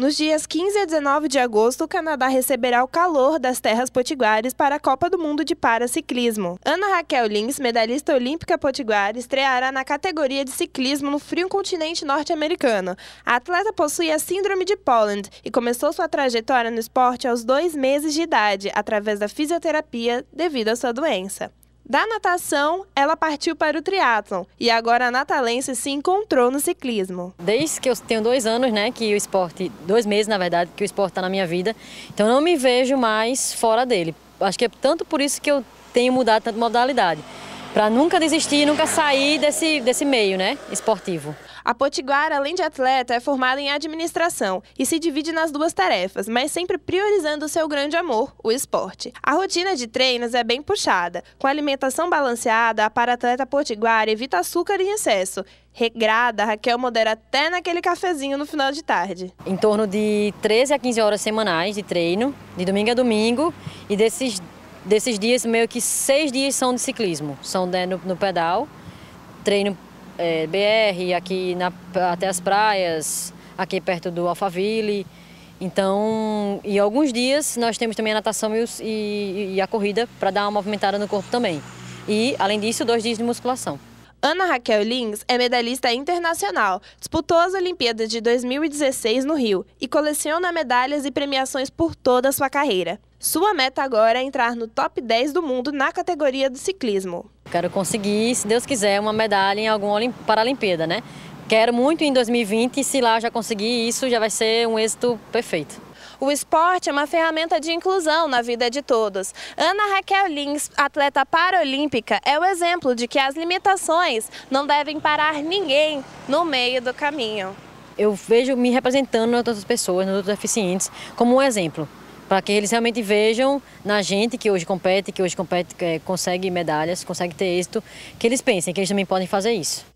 Nos dias 15 a 19 de agosto, o Canadá receberá o calor das terras potiguares para a Copa do Mundo de Paraciclismo. Ana Raquel Lins, medalhista olímpica potiguar, estreará na categoria de ciclismo no frio continente norte-americano. A atleta possui a síndrome de Poland e começou sua trajetória no esporte aos dois meses de idade, através da fisioterapia devido à sua doença. Da natação, ela partiu para o triatlon e agora a natalense se encontrou no ciclismo. Desde que eu tenho dois anos, né, que o esporte, dois meses na verdade, que o esporte está na minha vida, então não me vejo mais fora dele. Acho que é tanto por isso que eu tenho mudado tanto modalidade para nunca desistir, nunca sair desse, desse meio né, esportivo. A Potiguara, além de atleta, é formada em administração e se divide nas duas tarefas, mas sempre priorizando o seu grande amor, o esporte. A rotina de treinos é bem puxada. Com alimentação balanceada, a para-atleta Potiguara evita açúcar em excesso. Regrada, Raquel modera até naquele cafezinho no final de tarde. Em torno de 13 a 15 horas semanais de treino, de domingo a domingo, e desses desses dias, meio que seis dias são de ciclismo. São né, no, no, pedal, treino é, BR, aqui na, até as praias, aqui perto do Alphaville. Então, e alguns dias nós temos também a natação e, e, e a corrida para dar uma movimentada no corpo também. E, além disso, dois dias de musculação. Ana Raquel Lins é medalhista internacional, disputou as Olimpíadas de 2016 no Rio e coleciona medalhas e premiações por toda a sua carreira. Sua meta agora é entrar no top 10 do mundo na categoria do ciclismo. Quero conseguir, se Deus quiser, uma medalha em alguma Paralimpíada, né? Quero muito em 2020 e se lá já conseguir isso, já vai ser um êxito perfeito. O esporte é uma ferramenta de inclusão na vida de todos. Ana Raquel Lins, atleta paralímpica, é o exemplo de que as limitações não devem parar ninguém no meio do caminho. Eu vejo me representando nas outras pessoas, nos outros deficientes, como um exemplo para que eles realmente vejam na gente que hoje compete, que hoje compete, que eh, consegue medalhas, consegue ter êxito, que eles pensem que eles também podem fazer isso.